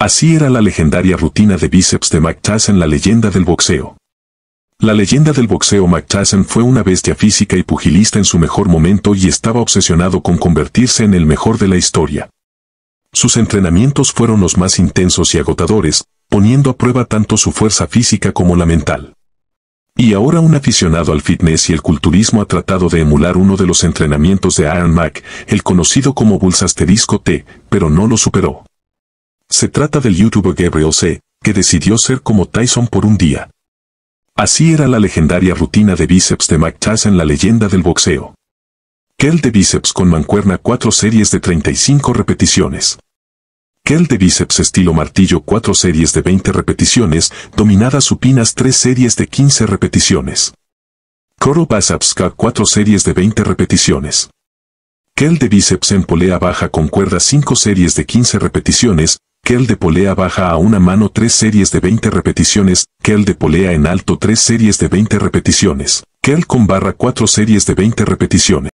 Así era la legendaria rutina de bíceps de en la leyenda del boxeo. La leyenda del boxeo McTassen fue una bestia física y pugilista en su mejor momento y estaba obsesionado con convertirse en el mejor de la historia. Sus entrenamientos fueron los más intensos y agotadores, poniendo a prueba tanto su fuerza física como la mental. Y ahora un aficionado al fitness y el culturismo ha tratado de emular uno de los entrenamientos de Iron Mac, el conocido como asterisco T, pero no lo superó. Se trata del youtuber Gabriel C., que decidió ser como Tyson por un día. Así era la legendaria rutina de bíceps de Mike en la leyenda del boxeo. Kel de bíceps con mancuerna 4 series de 35 repeticiones. Kel de bíceps estilo martillo 4 series de 20 repeticiones, dominadas supinas 3 series de 15 repeticiones. Coro biceps 4 series de 20 repeticiones. Kel de bíceps en polea baja con cuerda 5 series de 15 repeticiones, Kel de polea baja a una mano 3 series de 20 repeticiones, Kel de polea en alto 3 series de 20 repeticiones, Kel con barra 4 series de 20 repeticiones.